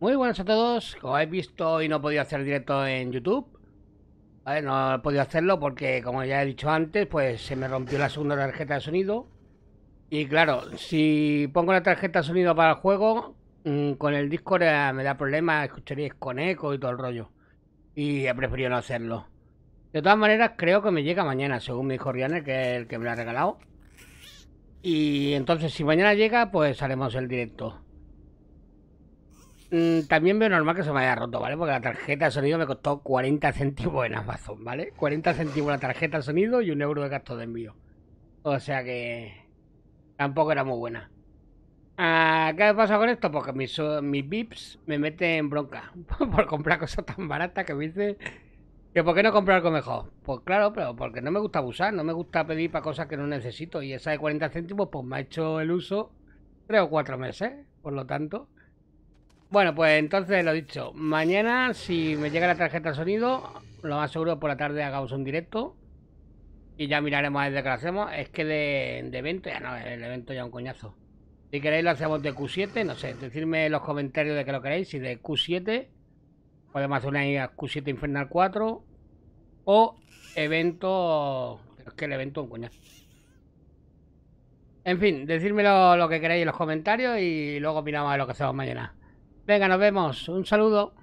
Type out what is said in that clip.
Muy buenas a todos. Como habéis visto, hoy no he podido hacer directo en YouTube. no he podido hacerlo porque, como ya he dicho antes, pues se me rompió la segunda tarjeta de sonido. Y claro, si pongo la tarjeta de sonido para el juego, mm, con el Discord me da problemas, escucharéis con eco y todo el rollo. Y he preferido no hacerlo. De todas maneras, creo que me llega mañana, según me dijo Rianer, que es el que me lo ha regalado. Y entonces, si mañana llega, pues haremos el directo. Mm, también veo normal que se me haya roto, ¿vale? Porque la tarjeta de sonido me costó 40 céntimos en Amazon, ¿vale? 40 céntimos la tarjeta de sonido y un euro de gasto de envío. O sea que tampoco era muy buena. Ah, ¿Qué ha pasa con esto? Porque mis, mis VIPs me meten en bronca por comprar cosas tan baratas que me dice que ¿por qué no comprar algo mejor? Pues claro, pero porque no me gusta abusar, no me gusta pedir para cosas que no necesito y esa de 40 céntimos pues me ha hecho el uso tres o cuatro meses, por lo tanto bueno, pues entonces lo dicho. Mañana, si me llega la tarjeta de sonido, lo más seguro por la tarde hagamos un directo. Y ya miraremos desde que lo hacemos. Es que de, evento, ya no, el evento ya un coñazo. Si queréis lo hacemos de Q7, no sé, decidme en los comentarios de que lo queréis, si de Q7, podemos hacer una Q7 Infernal 4 o evento, es que el evento un coñazo. En fin, decídmelo lo que queréis en los comentarios y luego miramos a lo que hacemos mañana. Venga, nos vemos. Un saludo.